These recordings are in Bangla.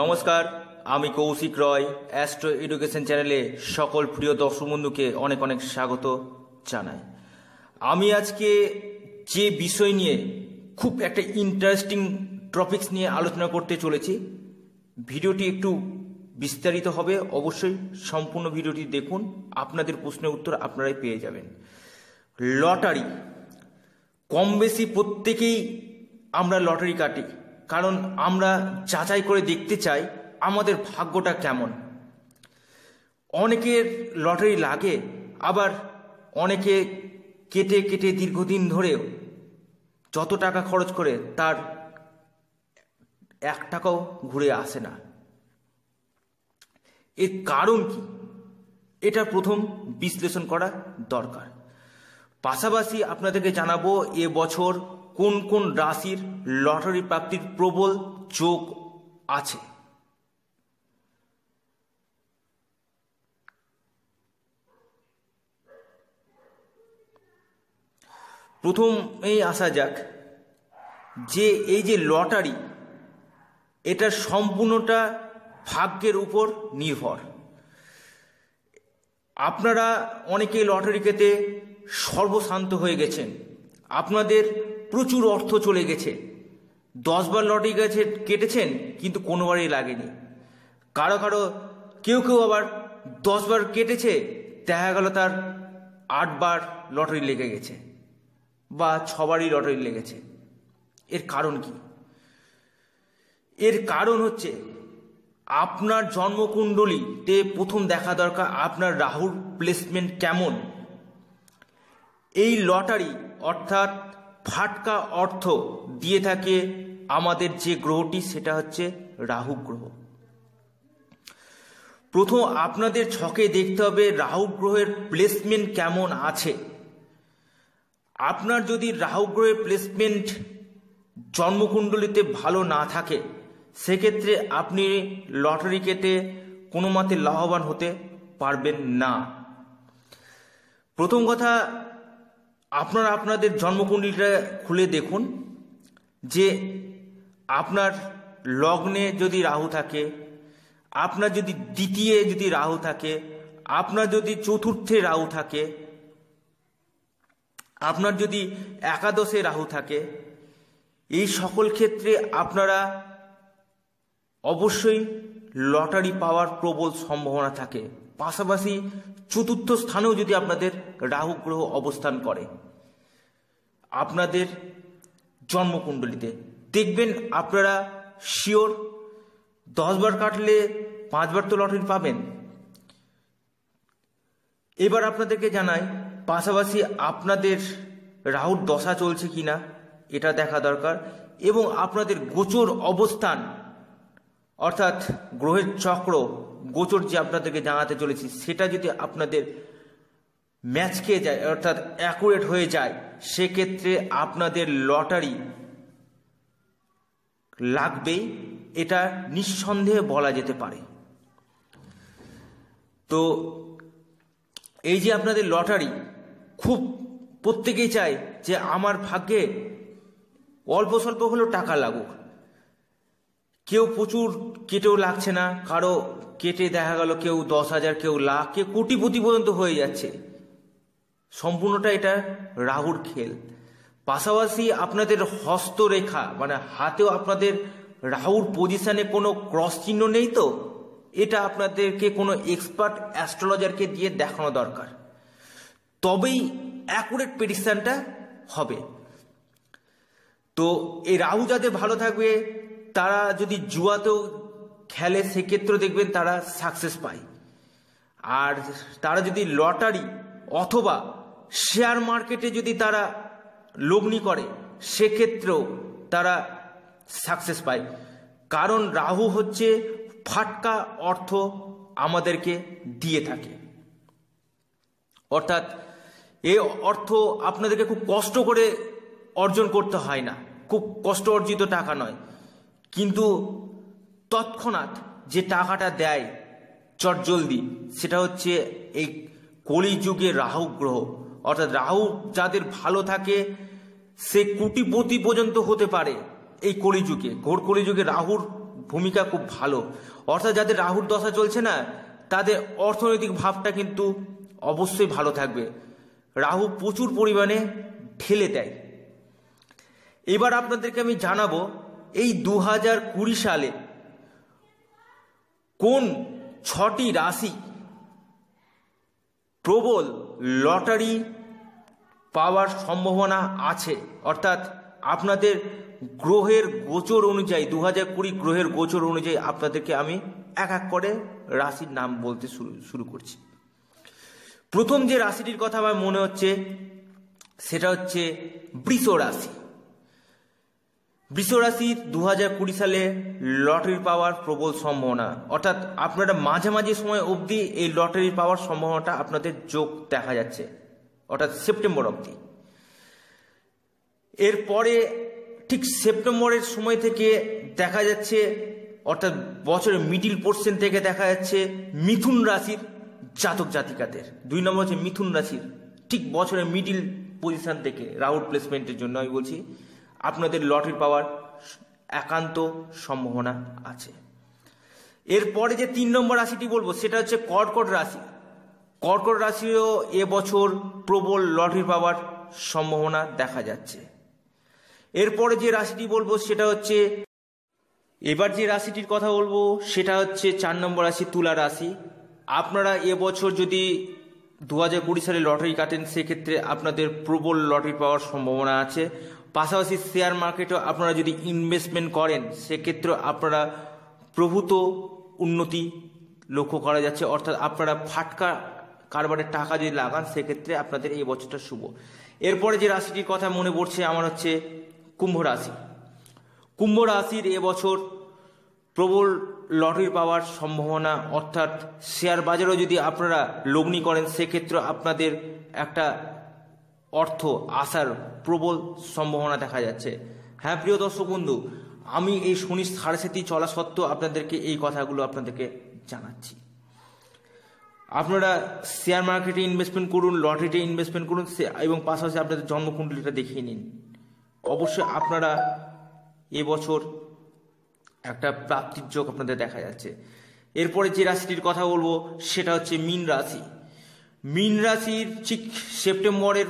নমস্কার আমি কৌশিক রয় অ্যাস্ট্রো এডুকেশন চ্যানেলে সকল প্রিয় দর্শক বন্ধুকে অনেক অনেক স্বাগত জানাই আমি আজকে যে বিষয় নিয়ে খুব একটা ইন্টারেস্টিং টপিক্স নিয়ে আলোচনা করতে চলেছি ভিডিওটি একটু বিস্তারিত হবে অবশ্যই সম্পূর্ণ ভিডিওটি দেখুন আপনাদের প্রশ্নের উত্তর আপনারাই পেয়ে যাবেন লটারি কম বেশি প্রত্যেকেই আমরা লটারি কাটি কারণ আমরা যাচাই করে দেখতে চাই আমাদের ভাগ্যটা কেমন অনেকের লটারি লাগে আবার অনেকে কেটে কেটে দীর্ঘদিন ধরেও যত টাকা খরচ করে তার এক টাকাও ঘুরে আসে না এর কারণ কি এটা প্রথম বিশ্লেষণ করা দরকার পাশাপাশি আপনাদেরকে জানাবো এ বছর কোন কোন রাশির লটারি প্রাপ্তির প্রবল যোগ আছে প্রথমেই আসা যাক যে এই যে লটারি এটা সম্পূর্ণটা ভাগ্যের উপর নির্ভর আপনারা অনেকেই লটারি খেতে সর্বশান্ত হয়ে গেছেন আপনাদের প্রচুর অর্থ চলে গেছে দশবার লটারি গেছে কেটেছেন কিন্তু কোনোবারই লাগেনি কারো কারো কেউ কেউ আবার দশবার কেটেছে দেখা গেল তার আটবার লটারি লেগে গেছে বা ছবারই লটারি লেগেছে এর কারণ কি এর কারণ হচ্ছে আপনার জন্মকুণ্ডলীতে প্রথম দেখা দরকার আপনার রাহুর প্লেসমেন্ট কেমন এই লটারি অর্থাৎ ফাটকা অর্থ দিয়ে থাকে আমাদের যে গ্রহটি সেটা হচ্ছে রাহু গ্রহ প্রথম আপনাদের ছকে দেখতে হবে রাহু গ্রহের প্লেসমেন্ট কেমন আছে আপনার যদি রাহু গ্রহের প্লেসমেন্ট জন্মকুণ্ডলিতে ভালো না থাকে সেক্ষেত্রে আপনি লটারি কেটে কোনো মতে লাভবান হতে পারবেন না প্রথম কথা আপনারা আপনাদের জন্মকুণ্ডলীটা খুলে দেখুন যে আপনার লগ্নে যদি রাহু থাকে আপনার যদি দ্বিতীয় যদি রাহু থাকে আপনার যদি চতুর্থে রাহু থাকে আপনার যদি একাদশে রাহু থাকে এই সকল ক্ষেত্রে আপনারা অবশ্যই লটারি পাওয়ার প্রবল সম্ভাবনা থাকে পাশাপাশি চতুর্থ স্থানেও যদি আপনাদের রাহু গ্রহ অবস্থান করে আপনাদের জন্মকুণ্ডলিতে দেখবেন আপনারা শিওর দশবার কাটলে পাঁচবার তো লটারি পাবেন এবার আপনাদেরকে জানাই পাশাপাশি আপনাদের রাহুর দশা চলছে কি না এটা দেখা দরকার এবং আপনাদের গোচর অবস্থান অর্থাৎ গ্রহের চক্র গোচর যে আপনাদেরকে জানাতে চলেছি সেটা যদি আপনাদের ম্যাচ খেয়ে যায় অর্থাৎ অ্যাকুরেট হয়ে যায় সেক্ষেত্রে আপনাদের লটারি লাগবে এটা নিঃসন্দেহে বলা যেতে পারে তো এই যে আপনাদের লটারি খুব প্রত্যেকেই চায় যে আমার ভাগ্যে অল্প স্বল্প হলেও টাকা লাগুক কেউ প্রচুর কেটেও লাগছে না কারো কেটে দেখা গেল কেউ দশ হাজার কেউ লাখ কেউ কোটিপতি পর্যন্ত হয়ে যাচ্ছে সম্পূর্ণটা এটা রাহুর খেল পাশাপাশি আপনাদের হস্তরেখা মানে হাতেও আপনাদের রাহুর পজিশানে কোনো ক্রস চিহ্ন নেই তো এটা আপনাদেরকে কোনো এক্সপার্ট অ্যাস্ট্রোলজারকে দিয়ে দেখানো দরকার তবেই অ্যাকুরেট প্রেডিকশানটা হবে তো এই রাহু যাদের ভালো থাকবে তারা যদি জুয়াতেও খেলে সেক্ষেত্রেও দেখবেন তারা সাকসেস পায় আর তারা যদি লটারি অথবা শেয়ার মার্কেটে যদি তারা লগ্নি করে সেক্ষেত্রেও তারা সাকসেস পায় কারণ রাহু হচ্ছে ফাটকা অর্থ আমাদেরকে দিয়ে থাকে অর্থাৎ এ অর্থ আপনাদেরকে খুব কষ্ট করে অর্জন করতে হয় না খুব কষ্ট অর্জিত টাকা নয় কিন্তু তৎক্ষণাৎ যে টাকাটা দেয় চটজলদি সেটা হচ্ছে এই কলিযুগে রাহু গ্রহ অর্থাৎ রাহু যাদের ভালো থাকে সে কোটিপতি পর্যন্ত হতে পারে এই কলিযুগে ঘোর কলিযুগে রাহুর ভূমিকা খুব ভালো অর্থাৎ যাদের রাহুর দশা চলছে না তাদের অর্থনৈতিক ভাবটা কিন্তু অবশ্যই ভালো থাকবে রাহু প্রচুর পরিমাণে ঠেলে দেয় এবার আপনাদেরকে আমি জানাবো এই দু হাজার কুড়ি সালে কোন ছটি রাশি প্রবল লটারি পাওয়ার সম্ভাবনা আছে অর্থাৎ আপনাদের গ্রহের গোচর অনুযায়ী দু হাজার কুড়ি গ্রহের গোচর অনুযায়ী আপনাদেরকে আমি এক এক করে রাশির নাম বলতে শুরু শুরু করছি প্রথম যে রাশিটির কথা আমার মনে হচ্ছে সেটা হচ্ছে বৃষ রাশি বৃষ রাশি দু হাজার কুড়ি সালে লটারি পাওয়ার প্রবল সম্ভাবনা অর্থাৎ আপনারা মাঝে মাঝে সময় অবধি এই লটারি পাওয়ার সম্ভাবনাটা আপনাদের যোগ দেখা যাচ্ছে অর্থাৎ সেপ্টেম্বর অবধি এরপরে ঠিক সেপ্টেম্বরের সময় থেকে দেখা যাচ্ছে অর্থাৎ বছরের মিডিল পোর্শন থেকে দেখা যাচ্ছে মিথুন রাশির জাতক জাতিকাদের দুই নম্বর হচ্ছে মিথুন রাশির ঠিক বছরের মিডিল পজিশন থেকে রাউট প্লেসমেন্টের জন্য আমি বলছি আপনাদের লটারি পাওয়ার একান্ত সম্ভাবনা আছে এরপরে যে তিন নম্বর রাশিটি বলবো সেটা হচ্ছে কর্কট রাশি কর্কট রাশিও এবছর প্রবল লটারি পাওয়ার সম্ভাবনা দেখা যাচ্ছে এরপরে যে রাশিটি বলবো সেটা হচ্ছে এবার যে রাশিটির কথা বলবো সেটা হচ্ছে চার নম্বর রাশি তুলা রাশি আপনারা এবছর যদি দু হাজার কুড়ি সালে লটারি কাটেন সেক্ষেত্রে আপনাদের প্রবল লটারি পাওয়ার সম্ভাবনা আছে পাশাপাশি শেয়ার মার্কেটেও আপনারা যদি ইনভেস্টমেন্ট করেন সেক্ষেত্রে আপনারা প্রভূত উন্নতি লক্ষ্য করা যাচ্ছে অর্থাৎ আপনারা ফাটকা কারবারের টাকা যদি লাগান সেক্ষেত্রে আপনাদের এই বছরটা শুভ এরপরে যে রাশিটির কথা মনে পড়ছে আমার হচ্ছে কুম্ভ রাশি কুম্ভ রাশির এবছর প্রবল লটারি পাওয়ার সম্ভাবনা অর্থাৎ শেয়ার বাজারও যদি আপনারা লগ্নি করেন সেক্ষেত্রে আপনাদের একটা অর্থ আসার প্রবল সম্ভাবনা দেখা যাচ্ছে হ্যাঁ প্রিয় দর্শক বন্ধু আমি এই শনি সাড়ে সাথী চলা সত্ত্বেও আপনাদেরকে এই কথাগুলো আপনাদেরকে জানাচ্ছি আপনারা শেয়ার মার্কেটে ইনভেস্টমেন্ট করুন লটারিতে ইনভেস্টমেন্ট করুন এবং পাশাপাশি আপনাদের জন্মকুণ্ডলিটা দেখিয়ে নিন অবশ্যই আপনারা এবছর একটা প্রাপ্তির যোগ আপনাদের দেখা যাচ্ছে এরপরে যে রাশিটির কথা বলবো সেটা হচ্ছে মিন রাশি মিন রাশির ঠিক সেপ্টেম্বরের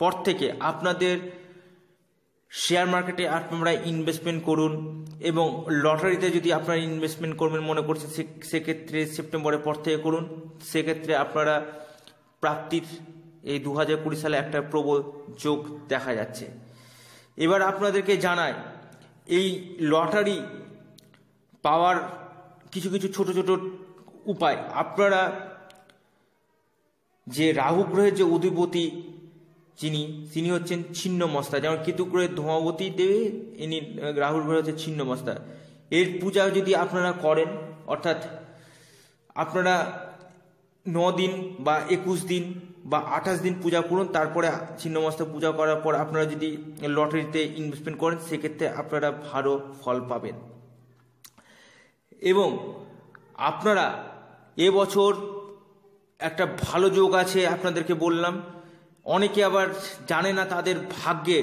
পর থেকে আপনাদের শেয়ার মার্কেটে আপনারা ইনভেস্টমেন্ট করুন এবং লটারিতে যদি আপনারা ইনভেস্টমেন্ট করবেন মনে করছে সেক্ষেত্রে সেপ্টেম্বরের পর থেকে করুন সেক্ষেত্রে আপনারা প্রাপ্তির এই দু হাজার কুড়ি সালে একটা প্রবল যোগ দেখা যাচ্ছে এবার আপনাদেরকে জানায় এই লটারি পাওয়ার কিছু কিছু ছোট ছোট উপায় আপনারা যে রাহু গ্রহের যে অধিপতি চিনি তিনি হচ্ছেন ছিন্ন মস্তা যেমন কেতুগ্রহের ধোঁয়াবতী দেবী ইনি রাহুল গ্রহে হচ্ছে ছিন্ন মস্তা এর পূজা যদি আপনারা করেন অর্থাৎ আপনারা ন দিন বা একুশ দিন বা আঠাশ দিন পূজা করুন তারপরে ছিন্নমস্তা পূজা করার পর আপনারা যদি লটারিতে ইনভেস্টমেন্ট করেন সেক্ষেত্রে আপনারা ভালো ফল পাবেন এবং আপনারা এবছর একটা ভালো যোগ আছে আপনাদেরকে বললাম অনেকে আবার জানে না তাদের ভাগ্যে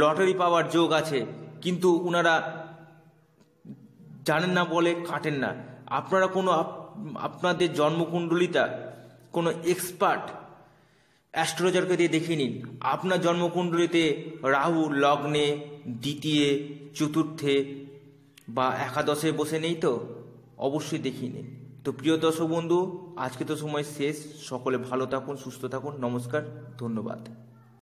লটারি পাওয়ার যোগ আছে কিন্তু ওনারা জানেন না বলে কাটেন না আপনারা কোনো আপনাদের জন্মকুণ্ডলিতা কোনো এক্সপার্ট অ্যাস্ট্রোলজারকে দিয়ে দেখে নিন আপনার জন্মকুণ্ডলিতে রাহু লগ্নে দ্বিতীয় চতুর্থে বা একাদশে বসে নেই তো অবশ্যই দেখিয়ে নিন তো প্রিয় দর্শক বন্ধু আজকে তো সময় শেষ সকলে ভালো থাকুন সুস্থ থাকুন নমস্কার ধন্যবাদ